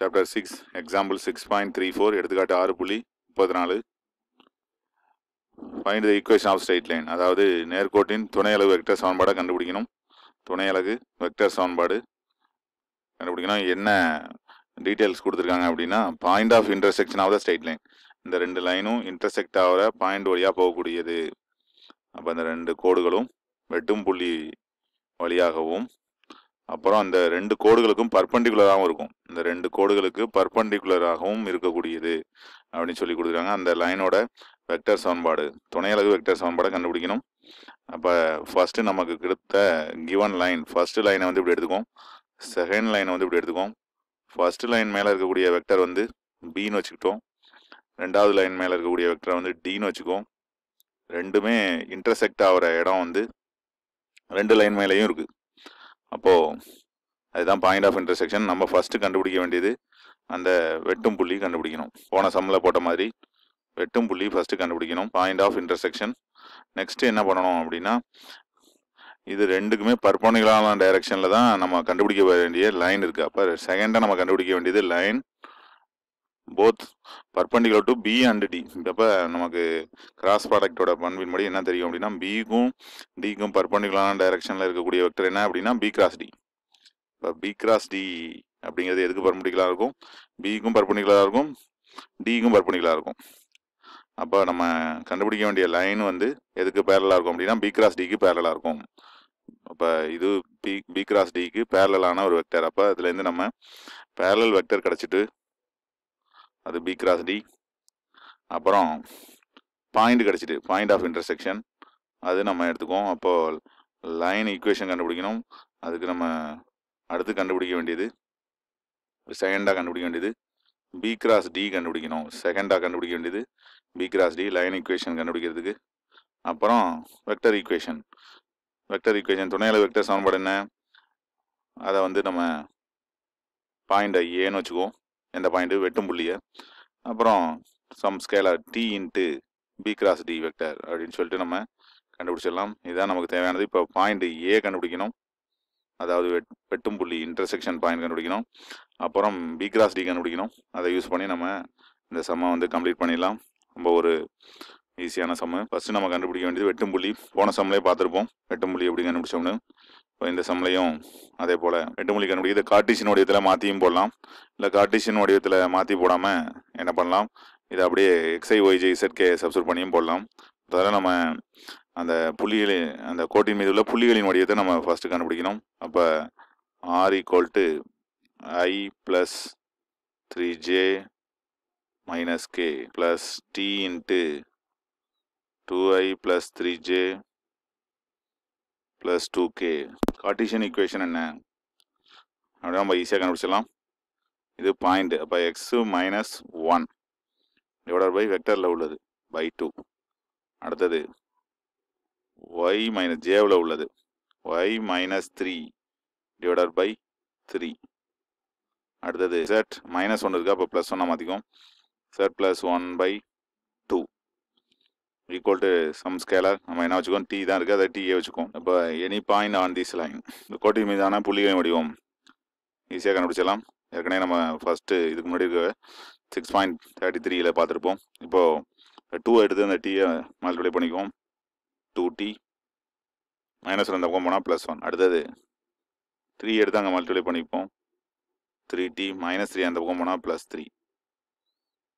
chapter six example six point three four எடுத்துக்காட்டு ஆறு புள்ளி முப்பத்தி நாலு find the equation of straight line அதாவது நேர்கோட்டின் துணை அளவு வெக்டர் சமன்பாடை கண்டுபிடிக்கணும் துணை அழகு வெக்டர் சமன்பாடு கண்டுபிடிக்கணும் என்ன டீட்டெயில்ஸ் கொடுத்துருக்காங்க அப்படின்னா point of intersection of the straight line இந்த ரெண்டு லைனும் இன்டர்செக்ட் ஆகிற பாயிண்ட் வழியாக போகக்கூடியது அப்போ இந்த ரெண்டு கோடுகளும் வெட்டும் புள்ளி வழியாகவும் அப்புறம் அந்த ரெண்டு கோடுகளுக்கும் பர்பண்டிகுலராகவும் இருக்கும் இந்த ரெண்டு கோடுகளுக்கு பர்பண்டிகுலராகவும் இருக்கக்கூடியது அப்படின்னு சொல்லி கொடுக்குறாங்க அந்த லைனோட வெக்டர் சமன்பாடு துணையளவு வெக்டர் சமன்பாடை கண்டுபிடிக்கணும் அப்போ ஃபர்ஸ்ட் நமக்கு கிடைத்த கிவன் லைன் ஃபர்ஸ்ட் லைனை வந்து இப்படி எடுத்துக்கோம் செகண்ட் லைனை வந்து இப்படி எடுத்துக்கோம் ஃபர்ஸ்ட் லைன் மேலே இருக்கக்கூடிய வெக்டர் வந்து பின்னு வச்சுக்கிட்டோம் ரெண்டாவது லைன் மேலே இருக்கக்கூடிய வெக்டரை வந்து டின்னு வச்சுக்கோம் ரெண்டுமே இன்டர்செக்ட் ஆகிற இடம் வந்து ரெண்டு லைன் மேலேயும் இருக்குது அப்போது அதுதான் பாயிண்ட் ஆஃப் இன்டர்செக்ஷன் நம்ம ஃபர்ஸ்ட் கண்டுபிடிக்க வேண்டியது அந்த வெட்டும் புள்ளி கண்டுபிடிக்கணும் போன சம்மில் போட்ட மாதிரி வெட்டும் புள்ளி ஃபர்ஸ்ட் கண்டுபிடிக்கணும் பாயிண்ட் ஆஃப் இன்டர்செக்ஷன் நெக்ஸ்ட்டு என்ன பண்ணணும் அப்படின்னா இது ரெண்டுக்குமே பர்போனிகலான டைரக்ஷன்ல தான் நம்ம கண்டுபிடிக்க வேண்டிய லைன் இருக்குது அப்போ செகண்டாக நம்ம கண்டுபிடிக்க வேண்டியது line both perpendicular to b and d இப்போ நமக்கு கிராஸ் ப்ராடக்டோட பண்பின் படி என்ன தெரியும் அப்படின்னா பிக்கும் டிக்கும் பர்பண்டிகுலரான டைரக்ஷனில் இருக்கக்கூடிய வெக்டர் என்ன அப்படின்னா பி கிராஸ் டி இப்போ பி கிராஸ் டி அப்படிங்கிறது எதுக்கு பர்பண்டிகுலராக இருக்கும் பிக்கும் பர்பண்டிகுலராக இருக்கும் டிக்கும் பர்பண்டிகுலராக இருக்கும் அப்போ நம்ம கண்டுபிடிக்க வேண்டிய லைன் வந்து எதுக்கு பேரலாக இருக்கும் அப்படின்னா பி கிராஸ் டிக்கு பேரலாக இருக்கும் அப்போ இது பி பி கிராஸ் டிக்கு பேரலான ஒரு வெக்டர் அப்போ இதுலேருந்து நம்ம பேரலல் வெக்டர் கிடச்சிட்டு அது பி கிராஸ் டி அப்புறம் பாயிண்ட் கிடச்சிட்டு பாயிண்ட் ஆஃப் இன்டர்செக்ஷன் அது நம்ம எடுத்துக்குவோம் அப்போது லைன் ஈக்குவேஷன் கண்டுபிடிக்கணும் அதுக்கு நம்ம அடுத்து கண்டுபிடிக்க வேண்டியது செகண்டாக கண்டுபிடிக்க வேண்டியது பி கிராஸ் டி கண்டுபிடிக்கணும் செகண்டாக கண்டுபிடிக்க வேண்டியது b cross d line equation கண்டுபிடிக்கிறதுக்கு அப்புறம் வெக்டர் ஈக்குவேஷன் வெக்டர் ஈக்குவேஷன் துணையில் வெக்டர் சமன்பாடு என்ன அதை வந்து நம்ம பாயிண்ட் ஏன்னு வச்சுக்குவோம் என்ற பாயிண்ட்டு வெட்டும் புள்ளியை அப்புறம் some scalar t into b cross d vector அப்படின்னு சொல்லிட்டு நம்ம கண்டுபிடிச்சிடலாம் இதுதான் நமக்கு தேவையானது இப்போ பாயிண்ட் ஏ கண்டுபிடிக்கணும் அதாவது வெட் வெட்டும் புள்ளி இன்டர்செக்ஷன் பாயிண்ட் கண்டுபிடிக்கணும் அப்புறம் பி கிராஸ் டி கண்டுபிடிக்கணும் அதை யூஸ் பண்ணி நம்ம இந்த சம்மை வந்து கம்ப்ளீட் பண்ணிடலாம் ரொம்ப ஒரு ஈஸியான சம்மு ஃபஸ்ட்டு நம்ம கண்டுபிடிக்க வேண்டியது வெட்டும் புள்ளி போன சம்லேயே பார்த்துருப்போம் வெட்டும் புள்ளி எப்படி கண்டுபிடிச்சோம்னு இந்த சம்லையும் அதே போல் ரெண்டு மொழி கண்டுபிடி இதை கார்டிஷியன் வடிவத்தில் மாற்றியும் போடலாம் இல்லை கார்டிஷியன் வடிவத்தில் மாற்றி போடாமல் என்ன பண்ணலாம் இதை அப்படியே எக்ஸ்ஐ ஒய்ஜி இசட்கே சப்ஸ்ட் பண்ணியும் போடலாம் அதெல்லாம் நம்ம அந்த புள்ளிகளின் அந்த கோட்டின் மீது உள்ள புள்ளிகளின் வடிவத்தை நம்ம ஃபஸ்ட்டு கண்டுபிடிக்கணும் அப்போ r equal to i plus three j minus k plus t into two i plus three j plus two k cartesian equation என்ன அப்படின்னா நம்ம ஈஸியாக கண்டுபிடிச்சிடலாம் இது பாயிண்ட் அப்போ x minus one divider by வெக்டரில் உள்ளது பை டூ அடுத்தது ஒய் மைனஸ் ஜேவில் உள்ளது y minus three divider by three அடுத்தது செட் மைனஸ் ஒன்று இருக்குது அப்போ ப்ளஸ் ஒன்றை மாற்றிக்கும் z plus one by equal to some scalar நம்ம என்ன வச்சுக்கோம் டி தான் இருக்குது அதை டீயே வச்சுக்கோம் இப்போ any point on this line இந்த கோட்டி மீதான புள்ளிகளின் வடிவம் ஈஸியாக கண்டுபிடிச்சிடலாம் ஏற்கனவே நம்ம ஃபஸ்ட்டு இதுக்கு முன்னாடி இருக்க சிக்ஸ் பாயிண்ட் தேர்ட்டி த்ரீயில் பார்த்துருப்போம் இப்போது டூ எடுத்து அந்த டீயை மல்டிப்ளை பண்ணிக்குவோம் டூ டி மைனஸ் ரெண்டு பக்கம் போனால் ப்ளஸ் ஒன் அடுத்தது த்ரீ எடுத்து அங்கே மல்டிப்ளை பண்ணிப்போம் த்ரீ டி மைனஸ் த்ரீ அந்த பக்கம் போனால் ப்ளஸ் த்ரீ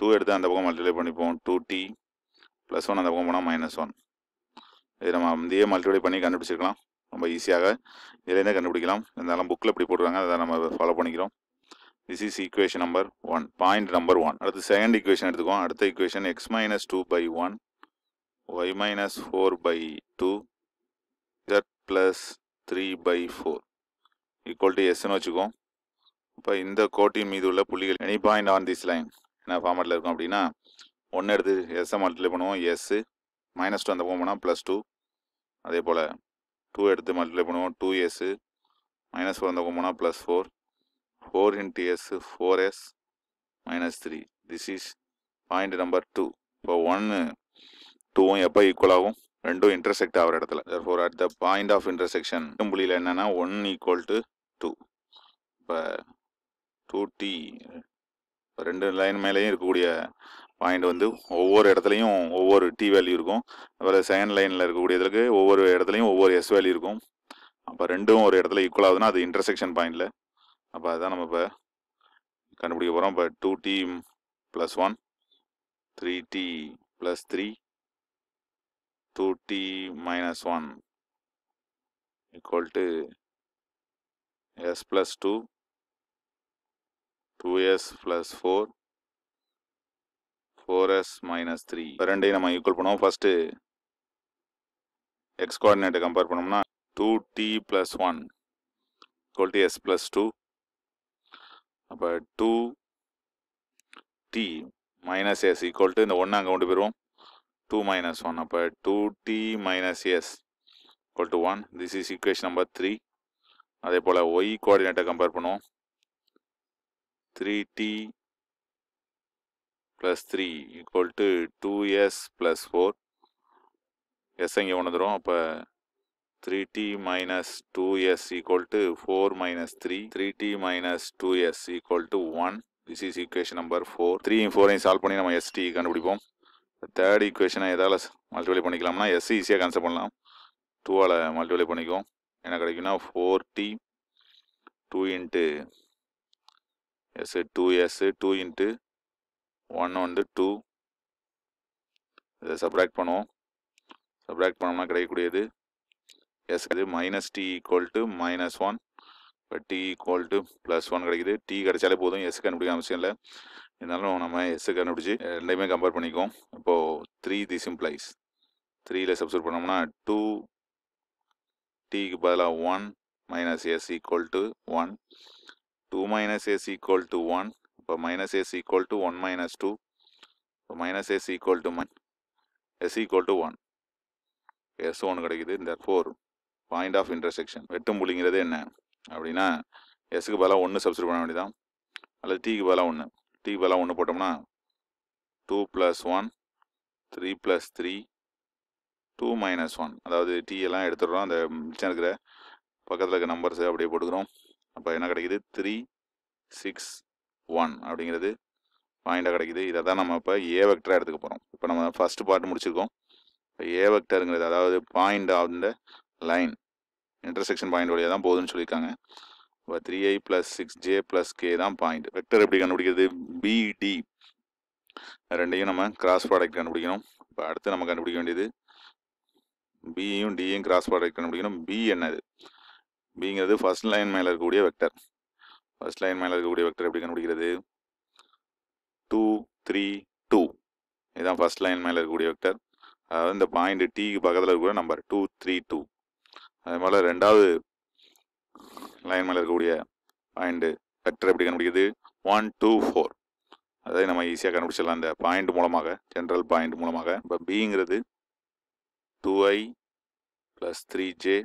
டூ எடுத்து அந்த பக்கம் மல்டிப்ளை பண்ணிப்போம் டூ டி ப்ளஸ் ஒன் அந்த பக்கம் போனால் மைனஸ் ஒன் இது நம்ம இந்தியே மல்டிபிளை பண்ணி கண்டுபிடிச்சிருக்கலாம் ரொம்ப ஈஸியாக இதுலேருந்தே கண்டுபிடிக்கலாம் இருந்தாலும் புக்கில் இப்படி போட்டுருக்காங்க அதை நம்ம ஃபாலோ பண்ணிக்கிறோம் this is equation number one point number one அடுத்து செகண்ட் ஈக்குவேஷன் எடுத்துக்கோம் அடுத்த equation x minus two by one y minus four by two z plus three by four equal to எஸ்ன்னு வச்சுக்கோம் இப்போ இந்த கோட்டின் மீது உள்ள புள்ளிகள் any point on this line என்ன ஃபார்மெட்டில் இருக்கும் அப்படின்னா ஒன்று எடுத்து எஸ்ஸை மல்டிப்ளை பண்ணுவோம் எஸ்ஸு மைனஸ் டூ அந்த பக்கம் போனால் ப்ளஸ் டூ அதே போல் டூ எடுத்து மல்டிப்ளை பண்ணுவோம் டூ எஸ்ஸு மைனஸ் ஃபோர் அந்த போனால் plus four four into s four s minus three this is point number two இப்போ ஒன்று டூவும் எப்போ ஈக்குவல் ஆகும் ரெண்டும் இன்டர்செக்ட் ஆகிற இடத்துல for at the point of intersection புள்ளியில் என்னென்னா ஒன் ஈக்குவல் டு டூ இப்போ டூ டி ரெண்டு லைன் மேலேயும் இருக்கக்கூடிய பாயிண்ட் வந்து ஒவ்வொரு இடத்துலையும் ஒவ்வொரு டி வேல்யூ இருக்கும் அப்புறம் செகண்ட் லைனில் இருக்கக்கூடியதுக்கு ஒவ்வொரு இடத்துலையும் ஒவ்வொரு எஸ் வேல்யூ இருக்கும் அப்போ ரெண்டும் ஒரு இடத்துல ஈக்குவல் ஆகுதுன்னா அது இன்டர்செக்ஷன் பாயிண்டில் அப்போ அதுதான் நம்ம இப்போ கண்டுபிடிக்க போகிறோம் இப்போ two t plus one three t plus three two t minus one equal to s plus two two s plus four 4s minus minus three ரெண்டையும் நம்ம ஈக்குவல் பண்ணுவோம் ஃபஸ்ட்டு எக்ஸ் கோஆர்டினேட்டை கம்பேர் பண்ணோம்னா two t plus one equal to s plus two அப்போ two t minus s இந்த ஒன்ன அங்க உண்டு பிருவும் டூ மைனஸ் ஒன் அப்போ two t minus s to 1 one this is number number three அதே போல் ஒய் கோஆர்டினேட்டை கம்பேர் பண்ணுவோம் three t plus 3 equal to s plus four s இங்கே வந்துடும் அப்போ three t minus two s equal to four minus three three t minus two s equal to one this is equation number four three ஃபோரையும் solve பண்ணி நம்ம ST கண்டுபிடிப்போம் third ஈக்குவேஷனை எதால் multiply பண்ணிக்கலாம்னா எஸ்சி ஈஸியாக கன்செப்ட் பண்ணலாம் டூவால் மல்டிப்ளை பண்ணிக்குவோம் என்ன கிடைக்குன்னா four t two into s two s two into ஒன்று வந்து டூ இதை சப்ராக்ட் பண்ணுவோம் சப்ராக்ட் பண்ணோம்னா கிடைக்கக்கூடியது எஸ் இது minus t equal to minus one இப்போ t equal to plus one கிடைக்குது டி கிடைச்சாலே போதும் எஸ் கண்டுபிடிக்க அவசியம் இல்லை இருந்தாலும் நம்ம எஸ் கண்டுபிடிச்சி ரெண்டையுமே கம்பேர் பண்ணிக்குவோம் இப்போது த்ரீ தி சிம்ப்ளைஸ் த்ரீயில் சப்ஸ்டியூட் பண்ணோம்னா டூ டிக்கு பதிலாக one minus s equal to one two minus s equal to one இப்போ minus s equal to one minus two இப்போ minus s equal to minus s equal to one s ஒன்று கிடைக்குது இந்த four point of intersection வெட்டும் புள்ளிங்கிறது என்ன அப்படின்னா எஸ்க்கு பதிலாக ஒன்று சப்ஸ்டியூட் பண்ண வேண்டியதான் அல்லது டிக்கு பதிலாக ஒன்று டிக்கு பதிலாக ஒன்று போட்டோம்னா two plus one three plus three two minus one அதாவது டீ எல்லாம் எடுத்துடுறோம் அந்த மிச்சம் இருக்கிற பக்கத்தில் இருக்க நம்பர்ஸை அப்படியே போட்டுக்கிறோம் அப்போ என்ன கிடைக்குது த்ரீ சிக்ஸ் ஒன் அப்படிங்கிறது பாயிண்டாக கிடைக்கிது இதை தான் நம்ம இப்போ ஏ வெக்டராக எடுத்துக்க போகிறோம் இப்போ நம்ம ஃபஸ்ட்டு பார்ட் முடிச்சிருக்கோம் இப்போ ஏ வெக்டருங்கிறது அதாவது point of the line intersection point வழியாக தான் போகுதுன்னு சொல்லியிருக்காங்க இப்போ three i plus six j plus k தான் பாயிண்ட் வெக்டர் எப்படி கண்டுபிடிக்கிறது பிடி ரெண்டையும் நம்ம கிராஸ் ப்ராடக்ட் கண்டுபிடிக்கணும் இப்போ அடுத்து நம்ம கண்டுபிடிக்க வேண்டியது பியும் டியும் கிராஸ் ப்ராடக்ட் கண்டுபிடிக்கணும் பி என்னது பிங்கிறது ஃபர்ஸ்ட் லைன் மேலே இருக்கக்கூடிய வெக்டர் ஃபர்ஸ்ட் லைன் மேலே இருக்கக்கூடிய வெக்டர் எப்படி கண்டுபிடிக்கிறது டூ த்ரீ டூ இதுதான் ஃபர்ஸ்ட் லைன் மேலே இருக்கக்கூடிய வெக்டர் அதாவது இந்த பாயிண்ட் டீக்கு பக்கத்தில் இருக்கிற நம்பர் டூ த்ரீ டூ அதே போல் ரெண்டாவது லைன் மேலே இருக்கக்கூடிய பாயிண்ட்டு வெக்டர் எப்படி கண்டுபிடிக்கிறது ஒன் டூ ஃபோர் அதை நம்ம ஈஸியாக கண்டுபிடிச்சிடலாம் இந்த பாயிண்ட் மூலமாக ஜென்ரல் பாயிண்ட் மூலமாக இப்போ பிங்கிறது two i plus three j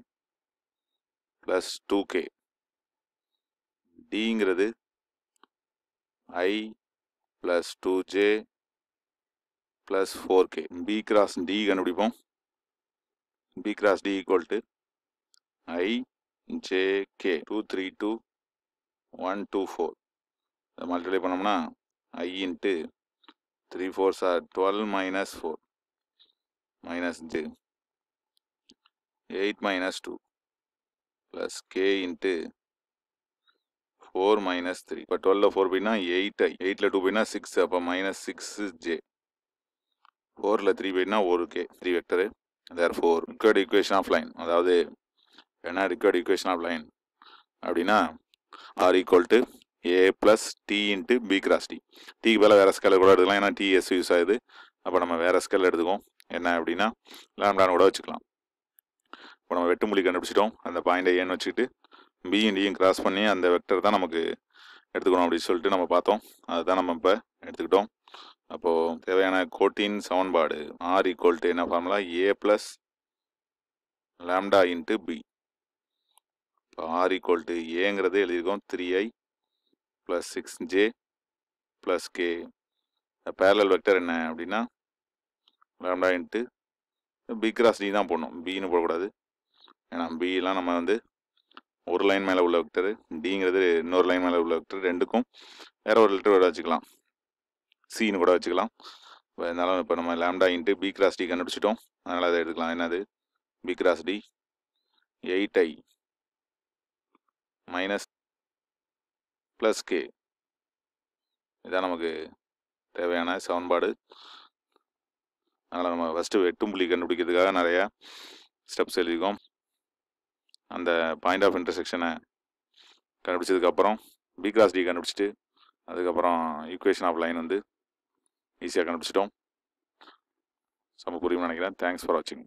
plus two k டிங்கிறது i plus two j plus four k b cross d கண்டுபிடிப்போம் b cross d equal to i j k two three two one two four இதை multiply பண்ணோம்னா i into three four சார் twelve minus four minus j eight minus two plus k into four minus three இப்போ டுவெல்ல four போய்னா eight i எயிட்டில் two போய்னா six அப்போ minus six j ஃபோரில் த்ரீ போய்னா ஒரு k three vector therefore required equation of line அதாவது என்ன ரிக்வர்ட் இக்குவேஷன் ஆஃப் லைன் அப்படின்னா r equal to a plus t into b cross d டிக்கு பதிலாக வேறு ஸ்கேலர் கூட எடுத்துக்கலாம் ஏன்னா டிஎஸ் யூஸ் ஆகுது அப்போ நம்ம வேறு ஸ்கேல் எடுத்துக்கோம் என்ன அப்படின்னா லேம்டான்னு கூட வச்சுக்கலாம் இப்போ நம்ம வெட்டுமொழி கண்டுபிடிச்சிட்டோம் அந்த பாயிண்டை ஏன்னு வச்சுக்கிட்டு பியும் டியும் கிராஸ் பண்ணி அந்த வெக்டர் தான் நமக்கு எடுத்துக்கணும் அப்படின்னு சொல்லிட்டு நம்ம பார்த்தோம் அதுதான் நம்ம இப்போ எடுத்துக்கிட்டோம் அப்போது தேவையான கோட்டின் சமன்பாடு ஆர் ஈக்குவல் டு என்ன formula a plus lambda into b இப்போ ஆர் ஈக்குவல் டு ஏங்கிறது எழுதியிருக்கோம் three i plus six j plus k parallel vector என்ன அப்படின்னா lambda into b cross d தான் போடணும் பின்னு போடக்கூடாது ஏன்னா பிலாம் நம்ம வந்து ஒரு லைன் மேலே உள்ள வெக்டர் டிங்கிறது இன்னொரு லைன் மேலே உள்ள வெக்டர் ரெண்டுக்கும் வேற ஒரு லெட்டர் கூட வச்சுக்கலாம் சின்னு கூட வச்சுக்கலாம் இப்போ இருந்தாலும் இப்போ நம்ம lambda into b cross d கண்டுபிடிச்சிட்டோம் அதனால் அதை எடுக்கலாம் என்னது b cross d eight i minus plus k இதான் நமக்கு தேவையான சவன்பாடு அதனால் நம்ம ஃபஸ்ட்டு வெட்டும் புள்ளி கண்டுபிடிக்கிறதுக்காக நிறையா ஸ்டெப்ஸ் எழுதிக்கோம் அந்த பாயிண்ட் ஆஃப் இன்டர்செக்ஷனை கண்டுபிடிச்சதுக்கப்புறம் பி கிராஸ் டி கண்டுபிடிச்சிட்டு அதுக்கப்புறம் ஈக்குவேஷன் ஆஃப் லைன் வந்து ஈஸியாக கண்டுபிடிச்சிட்டோம் சம புரியும் நினைக்கிறேன் தேங்க்ஸ் ஃபார் வாட்சிங்